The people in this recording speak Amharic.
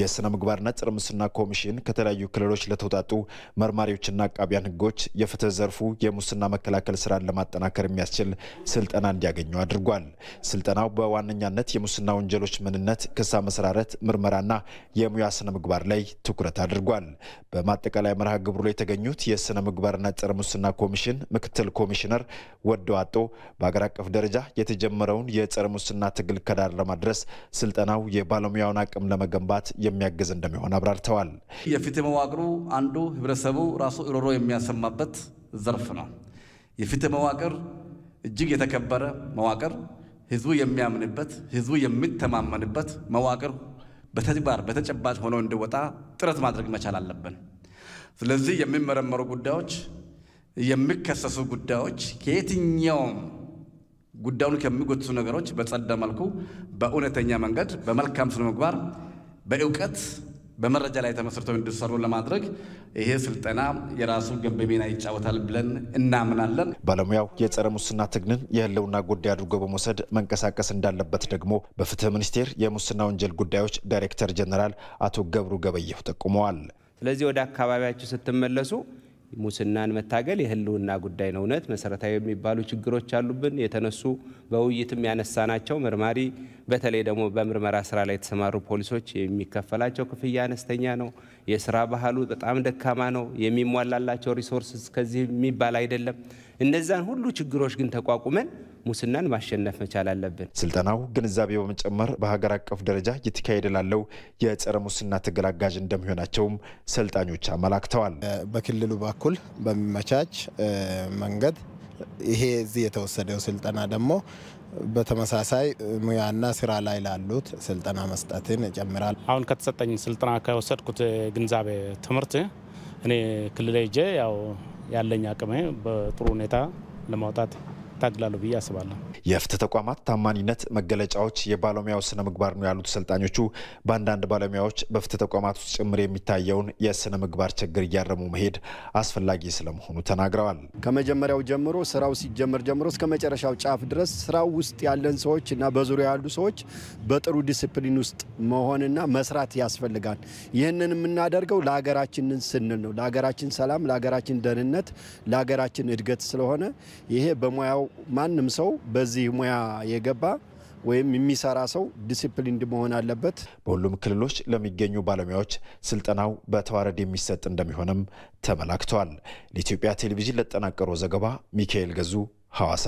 የስነ ምግባርና ጸረ ሙስና ኮሚሽን ከተለያዩ ክልሎች ለተውጣጡ መርማሪዎችና አቃቢያን ህጎች የፍትህ ዘርፉ የሙስና መከላከል ስራን ለማጠናከር የሚያስችል ስልጠና እንዲያገኙ አድርጓል። ስልጠናው በዋነኛነት የሙስና ወንጀሎች ምንነት፣ ክስ መሰራረት፣ ምርመራና የሙያ ስነ ምግባር ላይ ትኩረት አድርጓል። በማጠቃላይ መርሃ ግብሩ ላይ የተገኙት የስነ ምግባርና ጸረ ሙስና ኮሚሽን ምክትል ኮሚሽነር ወደው አጦ በአገር አቀፍ ደረጃ የተጀመረውን የጸረ ሙስና ትግል ከዳር ለማድረስ ስልጠናው የባለሙያውን አቅም ለመገንባት የሚያግዝ እንደሚሆን አብራርተዋል። የፍትህ መዋቅሩ አንዱ ህብረተሰቡ ራሱ ሮሮ የሚያሰማበት ዘርፍ ነው። የፍትህ መዋቅር እጅግ የተከበረ መዋቅር፣ ህዝቡ የሚያምንበት፣ ህዝቡ የሚተማመንበት መዋቅር በተግባር በተጨባጭ ሆኖ እንዲወጣ ጥረት ማድረግ መቻል አለብን። ስለዚህ የሚመረመሩ ጉዳዮች፣ የሚከሰሱ ጉዳዮች ከየትኛውም ጉዳዩን ከሚጎትቱ ነገሮች በጸዳ መልኩ በእውነተኛ መንገድ በመልካም ስነ ምግባር በእውቀት በመረጃ ላይ ተመስርተው እንዲሰሩ ለማድረግ ይሄ ስልጠና የራሱ ገንቢ ሚና ይጫወታል ብለን እናምናለን። ባለሙያው የጸረ ሙስና ትግልን የህልውና ጉዳይ አድርጎ በመውሰድ መንቀሳቀስ እንዳለበት ደግሞ በፍትህ ሚኒስቴር የሙስና ወንጀል ጉዳዮች ዳይሬክተር ጀኔራል አቶ ገብሩ ገበየሁ ጠቁመዋል። ስለዚህ ወደ አካባቢያችሁ ስትመለሱ ሙስናን መታገል የህልውና ጉዳይ ነው። እውነት መሰረታዊ የሚባሉ ችግሮች አሉብን የተነሱ በውይይትም ናቸው። መርማሪ፣ በተለይ ደግሞ በምርመራ ስራ ላይ የተሰማሩ ፖሊሶች የሚከፈላቸው ክፍያ አነስተኛ ነው። የስራ ባህሉ በጣም ደካማ ነው። የሚሟላላቸው ሪሶርስ እስከዚህ የሚባል አይደለም። እነዛን ሁሉ ችግሮች ግን ተቋቁመን ሙስናን ማሸነፍ መቻል አለብን። ስልጠናው ግንዛቤ በመጨመር በሀገር አቀፍ ደረጃ እየተካሄደ ላለው የጸረ ሙስና ትግል አጋዥ እንደሚሆናቸውም ሰልጣኞች አመላክተዋል። በክልሉ በኩል በሚመቻች መንገድ ይሄ እዚህ የተወሰደው ስልጠና ደግሞ በተመሳሳይ ሙያና ስራ ላይ ላሉት ስልጠና መስጠትን ይጨምራል። አሁን ከተሰጠኝ ስልጠና ከወሰድኩት ግንዛቤ ትምህርት እኔ ክልል ሄጄ ያው ያለኝ አቅሜ በጥሩ ሁኔታ ለማውጣት እታግላለሁ ብዬ አስባለሁ። የፍትህ ተቋማት ታማኒነት መገለጫዎች የባለሙያው ስነ ምግባር ነው ያሉት ሰልጣኞቹ በአንዳንድ ባለሙያዎች በፍትህ ተቋማት ውስጥ ጭምር የሚታየውን የስነ ምግባር ችግር እያረሙ መሄድ አስፈላጊ ስለመሆኑ ተናግረዋል። ከመጀመሪያው ጀምሮ ስራው ሲጀመር ጀምሮ እስከ መጨረሻው ጫፍ ድረስ ስራው ውስጥ ያለን ሰዎች እና በዙሪያ ያሉ ሰዎች በጥሩ ዲስፕሊን ውስጥ መሆንና መስራት ያስፈልጋል። ይህንን የምናደርገው ለሀገራችንን ስንል ነው። ለሀገራችን ሰላም፣ ለሀገራችን ደህንነት፣ ለሀገራችን እድገት ስለሆነ ይሄ በሙያው ማንም ሰው በዚህ ሙያ የገባ ወይም የሚሰራ ሰው ዲሲፕሊንድ መሆን አለበት። በሁሉም ክልሎች ለሚገኙ ባለሙያዎች ስልጠናው በተዋረድ የሚሰጥ እንደሚሆንም ተመላክቷል። ለኢትዮጵያ ቴሌቪዥን ለተጠናቀረው ዘገባ ሚካኤል ገዙ ሐዋሳ